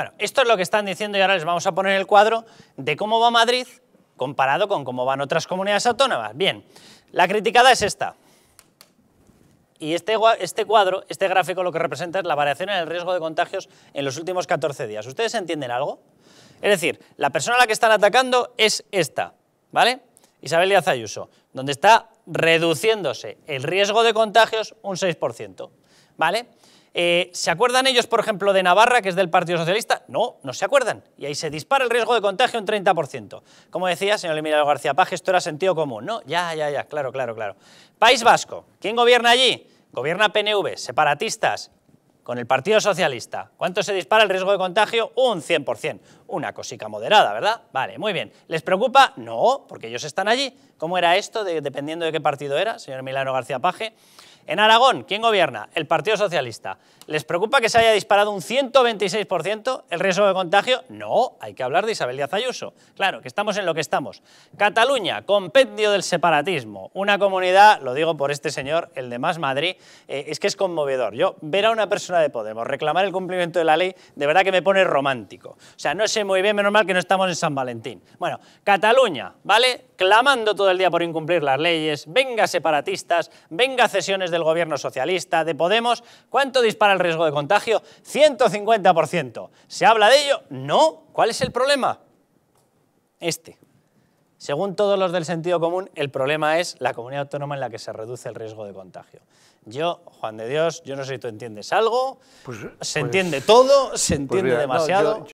Bueno, esto es lo que están diciendo y ahora les vamos a poner el cuadro de cómo va Madrid comparado con cómo van otras comunidades autónomas. Bien, la criticada es esta. Y este, este cuadro, este gráfico lo que representa es la variación en el riesgo de contagios en los últimos 14 días. ¿Ustedes entienden algo? Es decir, la persona a la que están atacando es esta, ¿vale? Isabel Díaz Ayuso, donde está reduciéndose el riesgo de contagios un 6%. ¿vale? Eh, ¿Se acuerdan ellos, por ejemplo, de Navarra, que es del Partido Socialista? No, no se acuerdan. Y ahí se dispara el riesgo de contagio un 30%. Como decía, señor Emilio García Paje, esto era sentido común. No, ya, ya, ya, claro, claro, claro. País Vasco, ¿quién gobierna allí? Gobierna PNV, separatistas, con el Partido Socialista, ¿cuánto se dispara el riesgo de contagio? Un 100%. Una cosica moderada, ¿verdad? Vale, muy bien. ¿Les preocupa? No, porque ellos están allí. ¿Cómo era esto, dependiendo de qué partido era, señor Milano García Paje? En Aragón, ¿quién gobierna? El Partido Socialista. ¿Les preocupa que se haya disparado un 126% el riesgo de contagio? No, hay que hablar de Isabel Díaz Ayuso. Claro, que estamos en lo que estamos. Cataluña, compendio del separatismo. Una comunidad, lo digo por este señor, el de Más Madrid, eh, es que es conmovedor. Yo, ver a una persona de Podemos. Reclamar el cumplimiento de la ley de verdad que me pone romántico. O sea, no sé muy bien, menos mal que no estamos en San Valentín. Bueno, Cataluña, ¿vale? Clamando todo el día por incumplir las leyes, venga separatistas, venga cesiones del gobierno socialista, de Podemos. ¿Cuánto dispara el riesgo de contagio? 150%. ¿Se habla de ello? No. ¿Cuál es el problema? Este. Según todos los del sentido común, el problema es la comunidad autónoma en la que se reduce el riesgo de contagio. Yo, Juan de Dios, yo no sé si tú entiendes algo, pues, se pues entiende todo, se pues entiende demasiado.